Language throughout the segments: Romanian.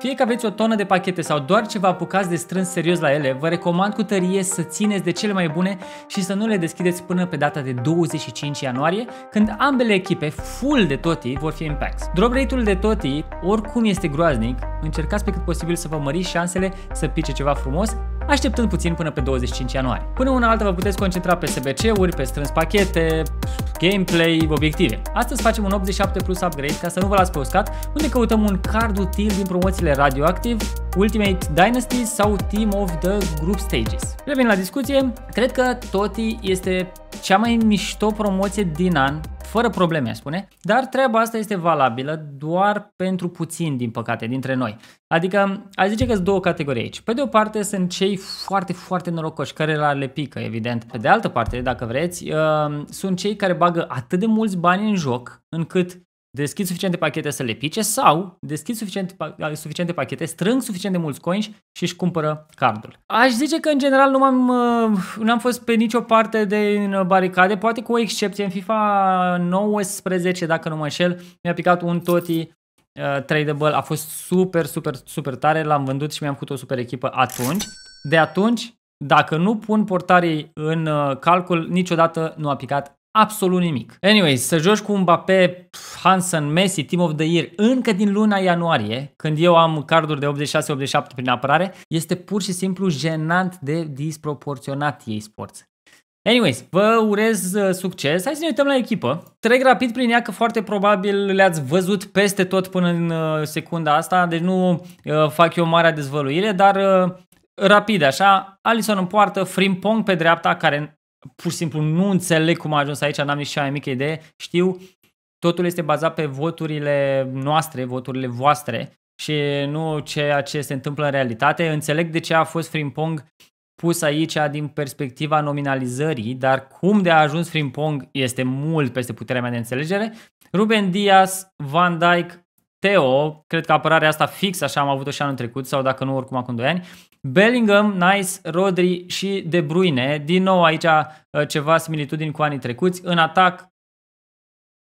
Fie că aveți o tonă de pachete sau doar ce vă apucați de strâns serios la ele, vă recomand cu tărie să țineți de cele mai bune și să nu le deschideți până pe data de 25 ianuarie, când ambele echipe full de toti vor fi în packs. Drop rate-ul de toti oricum este groaznic, încercați pe cât posibil să vă măriți șansele să pice ceva frumos, așteptând puțin până pe 25 ianuarie. Până una alta vă puteți concentra pe SBC-uri, pe strâns pachete, gameplay, obiective. Astăzi facem un 87 plus upgrade ca să nu vă las pe uscat, unde căutăm un card util din promoțiile Radioactive, Ultimate Dynasty sau Team of the Group Stages. Revenim la discuție, cred că Toti este cea mai mișto promoție din an fără probleme, spune, dar treaba asta este valabilă doar pentru puțin, din păcate, dintre noi. Adică, a zice că sunt două categorii aici. Pe de o parte sunt cei foarte, foarte norocoși, care la le pică, evident. Pe de altă parte, dacă vreți, ă, sunt cei care bagă atât de mulți bani în joc, încât deschid suficiente pachete să le pice sau deschid suficiente, pa- suficiente pachete, strâng suficient de mulți coins și își cumpără cardul. Aș zice că în general nu am, uh, nu am fost pe nicio parte de baricade, poate cu o excepție în FIFA 19, dacă nu mă înșel, mi-a picat un toti uh, tradable, a fost super, super, super tare, l-am vândut și mi-am făcut o super echipă atunci. De atunci, dacă nu pun portarii în uh, calcul, niciodată nu a picat absolut nimic. Anyway, să joci cu Mbappé, Hansen, Messi, Team of the Year încă din luna ianuarie, când eu am carduri de 86-87 prin apărare, este pur și simplu jenant de disproporționat ei sport. Anyways, vă urez uh, succes. Hai să ne uităm la echipă. Trec rapid prin ea că foarte probabil le-ați văzut peste tot până în uh, secunda asta, deci nu uh, fac eu marea dezvăluire, dar rapid așa, Alison în poartă, Frimpong pe dreapta, care pur și simplu nu înțeleg cum a ajuns aici, n-am nici cea mai mică idee. Știu, totul este bazat pe voturile noastre, voturile voastre și nu ceea ce se întâmplă în realitate. Înțeleg de ce a fost Frimpong pus aici din perspectiva nominalizării, dar cum de a ajuns Frimpong este mult peste puterea mea de înțelegere. Ruben Dias, Van Dijk, Teo, cred că apărarea asta fix, așa am avut-o și anul trecut, sau dacă nu, oricum acum 2 ani. Bellingham, Nice, Rodri și De Bruyne. Din nou aici uh, ceva similitudini cu anii trecuți. În atac,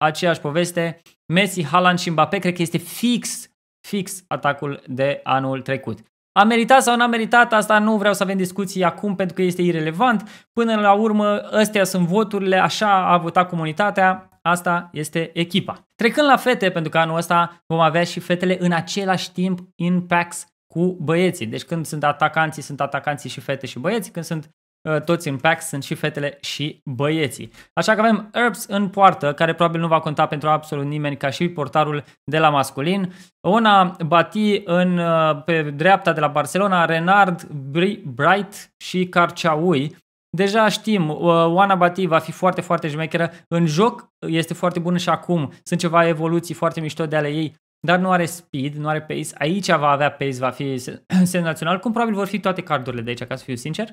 aceeași poveste. Messi, Haaland și Mbappé, cred că este fix, fix atacul de anul trecut. A meritat sau n-a meritat, asta nu vreau să avem discuții acum pentru că este irelevant. Până la urmă, astea sunt voturile, așa a votat comunitatea, asta este echipa. Trecând la fete, pentru că anul ăsta vom avea și fetele în același timp în packs cu băieții. Deci când sunt atacanții, sunt atacanții și fete și băieți, când sunt uh, toți în packs, sunt și fetele și băieții. Așa că avem Herbs în poartă, care probabil nu va conta pentru absolut nimeni, ca și portarul de la masculin. Ona Bati în, uh, pe dreapta de la Barcelona, Renard, Bri Bright și Carciaui Deja știm, uh, Oana Bati va fi foarte, foarte jmecheră. În joc este foarte bună și acum. Sunt ceva evoluții foarte mișto de ale ei, dar nu are speed, nu are pace. Aici va avea pace, va fi senzațional, cum probabil vor fi toate cardurile de aici, ca să fiu sincer.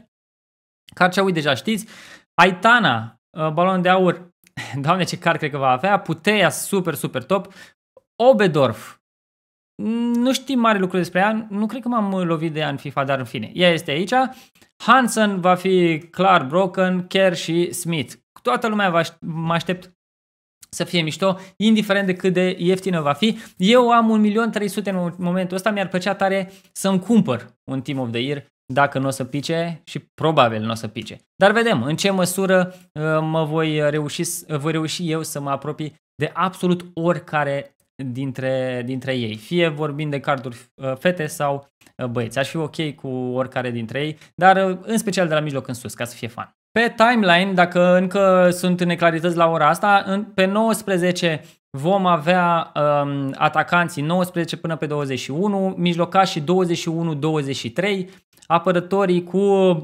Carceaui deja știți. Aitana, uh, balon de aur, doamne ce card cred că va avea. Puteia, super, super top. Obedorf, Mm, nu știm mare lucru despre ea, nu cred că m-am lovit de ea în FIFA, dar în fine. Ea este aici. Hansen va fi clar Broken, Kerr și Smith. Toată lumea va mă aștept să fie mișto, indiferent de cât de ieftină va fi. Eu am 1.300.000 în momentul ăsta, mi-ar plăcea tare să-mi cumpăr un Team of the Year dacă nu o să pice și probabil nu o să pice. Dar vedem în ce măsură uh, mă voi reuși, voi reuși eu să mă apropii de absolut oricare dintre, dintre ei, fie vorbind de carduri uh, fete sau uh, băieți. Aș fi ok cu oricare dintre ei, dar uh, în special de la mijloc în sus, ca să fie fan. Pe timeline, dacă încă sunt neclarități la ora asta, pe 19 vom avea um, atacanții 19 până pe 21, mijlocașii 21-23, apărătorii cu uh,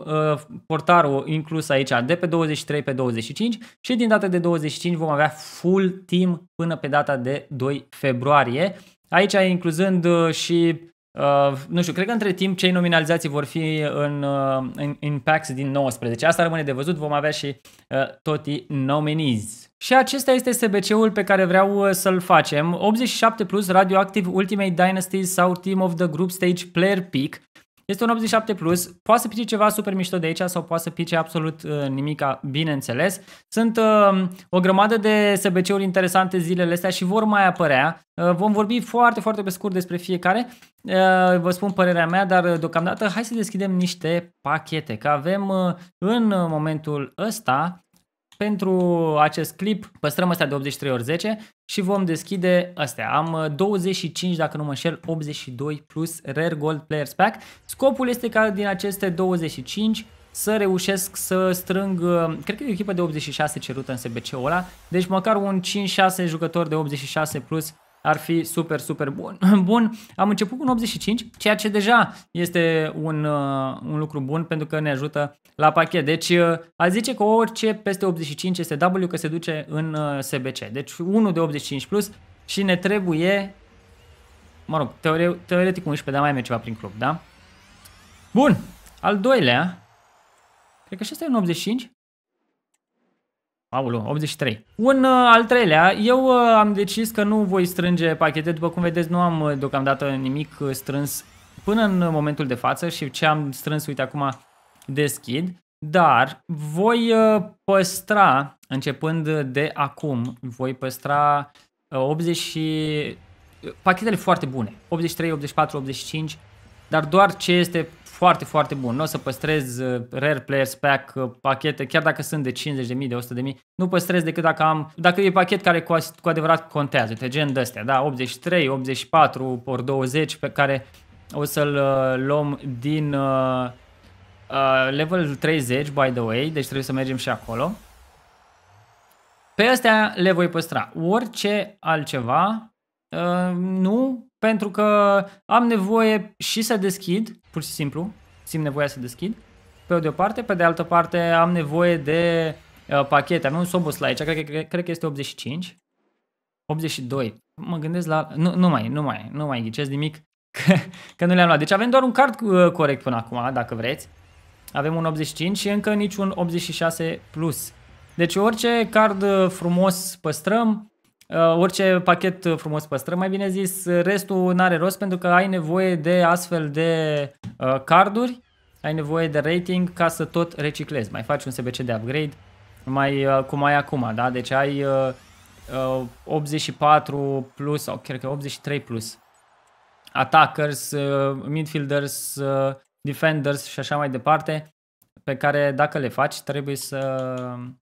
portarul inclus aici de pe 23 pe 25 și din data de 25 vom avea full team până pe data de 2 februarie. Aici incluzând uh, și Uh, nu știu, cred că între timp cei nominalizații vor fi în, uh, în, în packs din 19. Asta rămâne de văzut, vom avea și uh, toti nominees. Și acesta este SBC-ul pe care vreau uh, să-l facem. 87 Plus Radioactive Ultimate Dynasty sau Team of the Group Stage Player Pick. Este un 87 plus, poate să pice ceva super mișto de aici sau poate să pice absolut nimic. Uh, nimica, bineînțeles. Sunt uh, o grămadă de SBC-uri interesante zilele astea și vor mai apărea. Uh, vom vorbi foarte, foarte pe scurt despre fiecare. Uh, vă spun părerea mea, dar uh, deocamdată hai să deschidem niște pachete, că avem uh, în momentul ăsta pentru acest clip păstrăm astea de 83 ori 10 și vom deschide astea. Am 25, uh, dacă nu mă înșel, 82 plus Rare Gold Players Pack. Scopul este ca din aceste 25 să reușesc să strâng, uh, cred că e o echipă de 86 cerută în SBC-ul ăla, deci măcar un 5-6 jucători de 86 plus ar fi super, super bun. bun. Am început cu un 85, ceea ce deja este un, uh, un lucru bun pentru că ne ajută la pachet. Deci uh, a zice că orice peste 85 este W că se duce în uh, SBC. Deci 1 de 85 plus și ne trebuie, mă rog, teore teoretic 11, dar mai merge ceva prin club, da? Bun, al doilea, cred că și ăsta e un 85, Paulu, 83. Un uh, al treilea, eu uh, am decis că nu voi strânge pachete, după cum vedeți nu am uh, deocamdată nimic uh, strâns până în momentul de față și ce am strâns, uite acum, deschid. Dar voi uh, păstra, începând de acum, voi păstra uh, 80 și... Uh, pachetele foarte bune, 83, 84, 85, dar doar ce este foarte, foarte bun. Nu o să păstrez uh, Rare Players Pack uh, pachete, chiar dacă sunt de 50.000, de 100.000, nu păstrez decât dacă am, dacă e pachet care cu, cu adevărat contează, de gen de astea, da, 83, 84 por 20 pe care o să-l uh, luăm din uh, level 30, by the way, deci trebuie să mergem și acolo. Pe astea le voi păstra. Orice altceva, uh, nu, pentru că am nevoie și să deschid, pur și simplu, simt nevoia să deschid, pe de o parte, pe de altă parte am nevoie de uh, pachete, am un Sobos la aici, cred că, cred că este 85, 82, mă gândesc la, nu, nu mai, nu mai, nu mai ghicesc nimic, că, că nu le-am luat. Deci avem doar un card uh, corect până acum, dacă vreți, avem un 85 și încă niciun 86+. plus. Deci orice card uh, frumos păstrăm, Uh, orice pachet frumos păstrăm, mai bine zis, restul n-are rost pentru că ai nevoie de astfel de uh, carduri, ai nevoie de rating ca să tot reciclezi. Mai faci un SBC de upgrade, mai uh, cum ai acum, da? Deci ai 84 plus sau cred că 83 plus attackers, midfielders, defenders și așa mai departe, pe care dacă le faci trebuie să,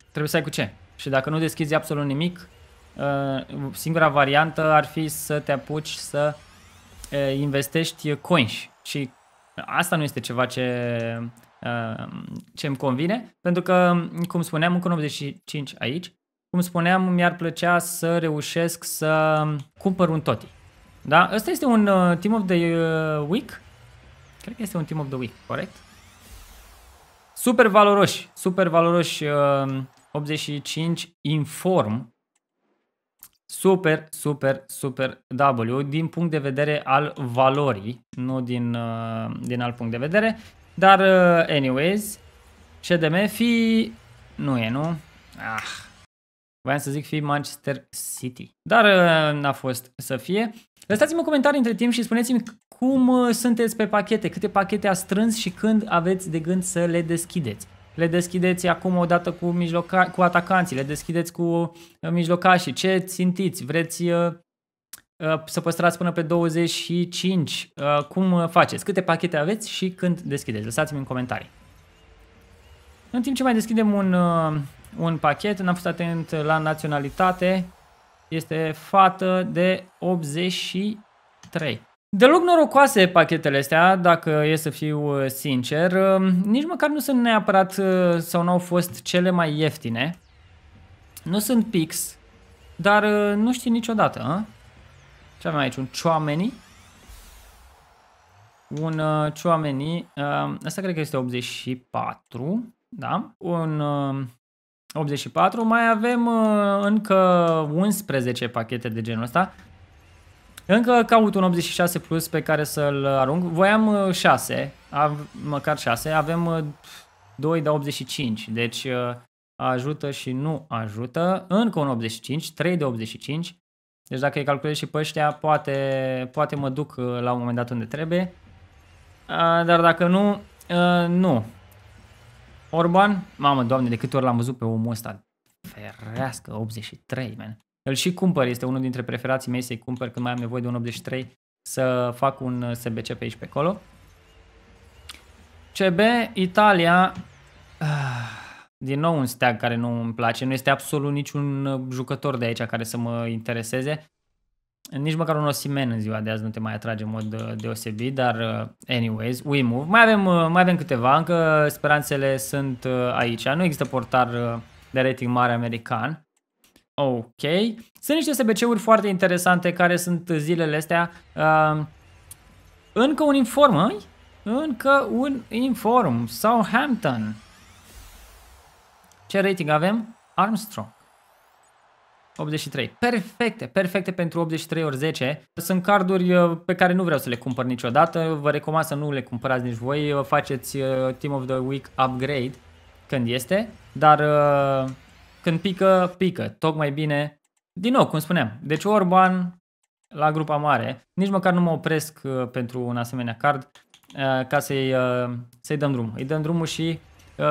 trebuie să ai cu ce. Și dacă nu deschizi absolut nimic, Uh, singura variantă ar fi să te apuci să uh, investești coinși și asta nu este ceva ce uh, ce îmi convine, pentru că, cum spuneam, încă 95 aici, cum spuneam, mi-ar plăcea să reușesc să cumpăr un toti. Da? Ăsta este un Team of the Week. Cred că este un Team of the Week, corect? Super valoroși, super valoroși 85 inform super, super, super W din punct de vedere al valorii, nu din, uh, din alt punct de vedere. Dar, uh, anyways, CDM fi... nu e, nu? Ah, voiam să zic fi Manchester City, dar uh, n-a fost să fie. Lăsați-mi un comentariu între timp și spuneți-mi cum sunteți pe pachete, câte pachete a strâns și când aveți de gând să le deschideți le deschideți acum odată cu, mijloca- cu atacanții, le deschideți cu uh, mijlocașii, ce simțiți? vreți uh, uh, să păstrați până pe 25, cum faceți, câte pachete aveți și când deschideți, lăsați-mi în comentarii. În timp ce mai deschidem un, un pachet, n-am fost atent la naționalitate, este fată de 83. Deloc norocoase pachetele astea, dacă e să fiu uh, sincer. Um, nici măcar nu sunt neapărat uh, sau nu au fost cele mai ieftine. Nu sunt pix, dar uh, nu știi niciodată. A? Ce avem aici? Un cioameni? Un uh, asta um, cred că este 84. Da? Un 84. Um, mai avem încă 11 pachete de genul ăsta. Încă caut un 86 plus pe care să-l arunc. Voiam 6, uh, av, măcar 6. Avem 2 de 85, deci uh, ajută și nu ajută. Încă un 85, 3 de 85. Deci dacă îi calculez și pe ăștia, poate, poate mă duc uh, la un moment dat unde trebuie. Dar dacă nu, nu. Orban, mamă, doamne, de câte ori l-am văzut pe omul ăsta. Ferească, 83, man. Îl și cumpăr, este unul dintre preferații mei să-i cumpăr când mai am nevoie de un 83 să fac un SBC pe aici pe acolo. CB, Italia, ah, din nou un steag care nu îmi place, nu este absolut niciun jucător de aici care să mă intereseze. Nici măcar un Osimen în ziua de azi nu te mai atrage în mod uh, deosebit, dar uh, anyways, we move. Mai avem, uh, mai avem câteva, încă speranțele sunt aici. Nu există portar de rating mare american. Ok. Sunt niște SBC-uri foarte interesante care sunt zilele astea. Uh, încă un inform, ai? Încă un inform. Southampton. Ce rating avem? Armstrong. 83. Perfecte, perfecte pentru 83 ori 10. Sunt carduri eh, pe care nu vreau să le cumpăr niciodată. Vă recomand să nu le cumpărați nici voi. Eh, faceți eh, Team of the Week upgrade când este. Dar când pică, pică. Tocmai bine. Din nou, cum spuneam, deci Orban la grupa mare. Nici măcar nu mă opresc uh, pentru un asemenea card uh, ca să-i uh, să dăm drumul. Îi dăm drumul și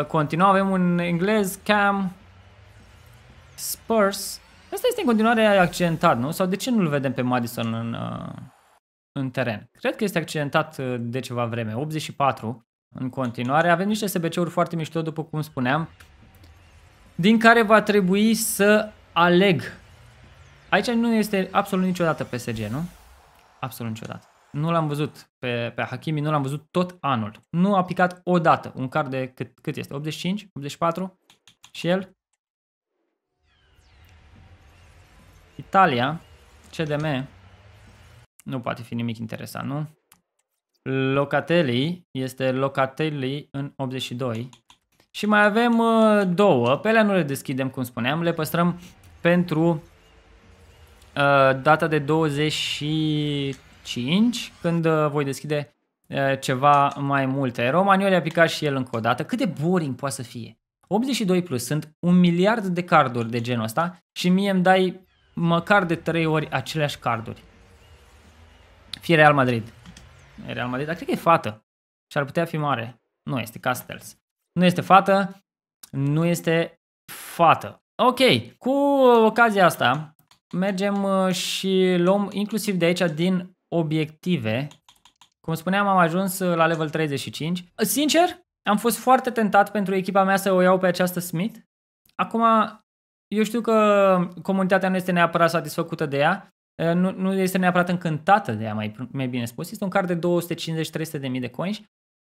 continuăm. Avem un englez, Cam, Spurs. Asta este în continuare accidentat, nu? Sau de ce nu-l vedem pe Madison în, în teren? Cred că este accidentat de ceva vreme. 84 în continuare. Avem niște SBC-uri foarte mișto, după cum spuneam din care va trebui să aleg. Aici nu este absolut niciodată PSG, nu? Absolut niciodată. Nu l-am văzut pe, pe Hakimi, nu l-am văzut tot anul. Nu a picat odată un card de cât, cât este? 85? 84? Și el? Italia, CDM, nu poate fi nimic interesant, nu? Locatelli este Locatelli în 82. Și mai avem uh, două, pe alea nu le deschidem, cum spuneam, le păstrăm pentru uh, data de 25, când uh, voi deschide uh, ceva mai multe. Romanio a picat și el încă o dată. Cât de boring poate să fie? 82 plus sunt un miliard de carduri de genul ăsta și mie îmi dai măcar de 3 ori aceleași carduri. Fie Real Madrid. Real Madrid, dar cred că e fată și ar putea fi mare. Nu, este Castells. Nu este fată, nu este fată. Ok, cu ocazia asta mergem uh, și luăm inclusiv de aici din obiective. Cum spuneam, am ajuns uh, la level 35. Uh, sincer, am fost foarte tentat pentru echipa mea să o iau pe această Smith. Acum, eu știu că comunitatea nu este neapărat satisfăcută de ea, nu, nu este neapărat încântată de ea, mai, mai bine spus. Este un card de 250-300 de mii de coins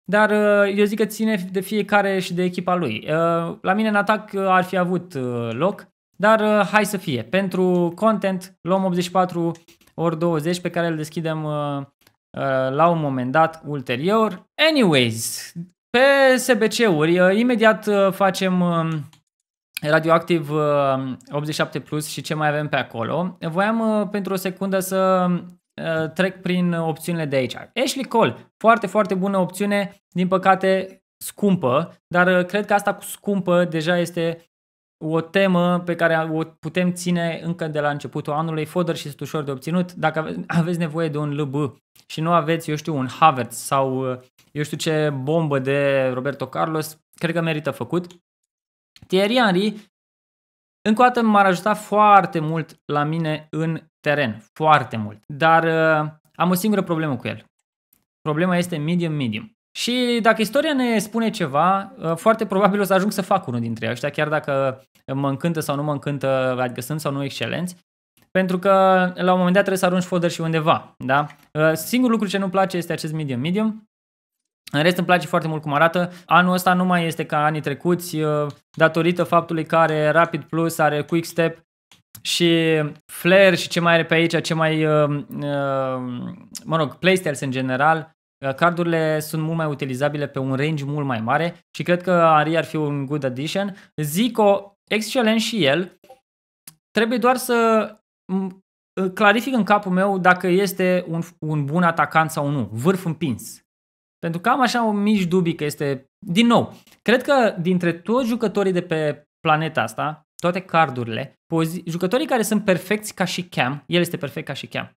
dar uh, eu zic că ține de fiecare și de echipa lui. Uh, la mine în atac uh, ar fi avut loc, dar hai să fie. Pentru content luăm 84 ori 20 pe care îl deschidem la un moment dat ulterior. Anyways, pe SBC-uri, imediat facem um, Radioactiv 87 Plus și ce mai avem pe acolo. Voiam pentru o secundă să Uh, trec prin opțiunile de aici. Ashley Cole, foarte, foarte bună opțiune, din păcate scumpă, dar uh, cred că asta cu scumpă deja este o temă pe care o putem ține încă de la începutul anului, Fodor și ușor de obținut. Dacă aveți nevoie de un LB și nu aveți, eu știu, un Havertz sau uh, eu știu ce bombă de Roberto Carlos, cred că merită făcut. Thierry Henry încă o dată m-ar ajuta foarte mult la mine în teren, foarte mult. Dar uh, am o singură problemă cu el. Problema este medium-medium. Și dacă istoria ne spune ceva, uh, foarte probabil o să ajung să fac unul dintre ăștia, chiar dacă mă încântă sau nu mă încântă, adică sunt sau nu excelenți, pentru că la un moment dat trebuie să arunci folder și undeva, da? Uh, singurul lucru ce nu place este acest medium-medium în rest îmi place foarte mult cum arată. Anul ăsta nu mai este ca anii trecuți uh, datorită faptului că are Rapid Plus, are Quick Step și Flare și ce mai are pe aici, ce mai, uh, uh, mă rog, Playstyles în general. Cardurile sunt mult mai utilizabile pe un range mult mai mare și cred că Ari ar fi un good addition. Zico, excelent și el, trebuie doar să clarific în capul meu dacă este un, un bun atacant sau nu, vârf împins. Pentru că am așa un mici dubii că este... Din nou, cred că dintre toți jucătorii de pe planeta asta, toate cardurile, pozi... jucătorii care sunt perfecți ca și Cam, el este perfect ca și Cam,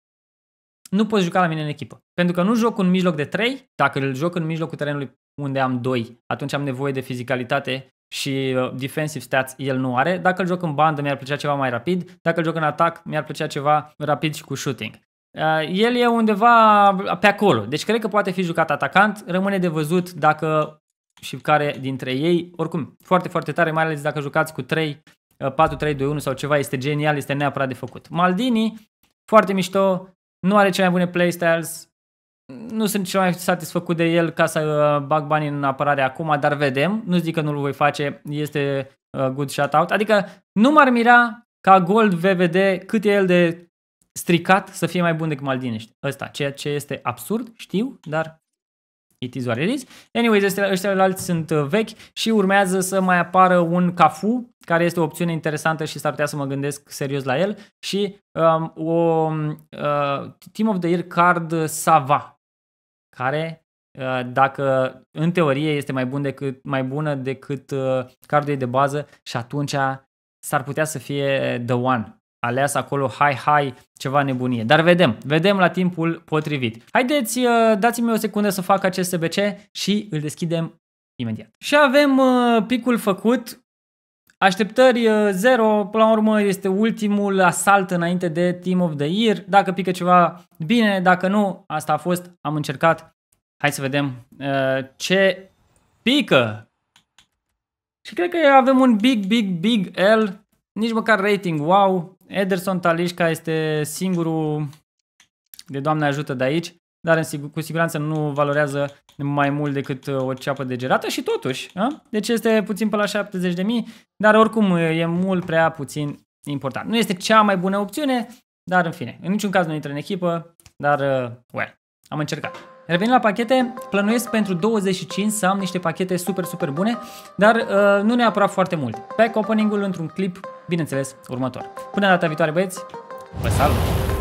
nu poți juca la mine în echipă. Pentru că nu joc în mijloc de 3, dacă îl joc în mijlocul terenului unde am 2, atunci am nevoie de fizicalitate și uh, defensive stats el nu are. Dacă îl joc în bandă, mi-ar plăcea ceva mai rapid. Dacă îl joc în atac, mi-ar plăcea ceva rapid și cu shooting. Uh, el e undeva pe acolo, deci cred că poate fi jucat atacant, rămâne de văzut dacă și care dintre ei, oricum, foarte, foarte tare, mai ales dacă jucați cu 3, 4-3-2-1 uh, sau ceva, este genial, este neapărat de făcut. Maldini, foarte mișto, nu are cele mai bune playstyles, nu sunt cel mai satisfăcut de el ca să uh, bag bani în apărare acum, dar vedem, nu zic că nu-l voi face, este good shout-out, adică nu m-ar mira ca Gold VVD cât e el de stricat să fie mai bun decât maldinești. Ăsta, ceea ce este absurd, știu, dar it is what it is. Anyways, ăștia, ăștia alți sunt uh, vechi și urmează să mai apară un Cafu, care este o opțiune interesantă și s-ar putea să mă gândesc serios la el, și um, o uh, Team of the Year card Sava, care uh, dacă în teorie este mai, bun decât, mai bună decât uh, cardul de bază și atunci s-ar putea să fie the one aleas acolo, hai, hai, ceva nebunie. Dar vedem, vedem la timpul potrivit. Haideți, uh, dați-mi o secundă să fac acest SBC și îl deschidem imediat. Și avem uh, picul făcut, Așteptări 0, uh, până la urmă este ultimul asalt înainte de Team of the Year. Dacă pică ceva bine, dacă nu, asta a fost, am încercat. Hai să vedem uh, ce pică. Și cred că avem un big, big, big L, nici măcar rating wow, Ederson Talișca este singurul de Doamne ajută de aici, dar în sig- cu siguranță nu valorează mai mult decât uh, o ceapă de gerată și totuși, a? deci este puțin pe la 70 de mii, dar oricum uh, e mult prea puțin important. Nu este cea mai bună opțiune, dar în fine, în niciun caz nu intră în echipă, dar, uh, well, am încercat. Revenind la pachete, plănuiesc pentru 25 să am niște pachete super, super bune, dar uh, nu neapărat foarte mult. Pack opening-ul într-un clip bineînțeles, următor. Până data viitoare, băieți, vă salut!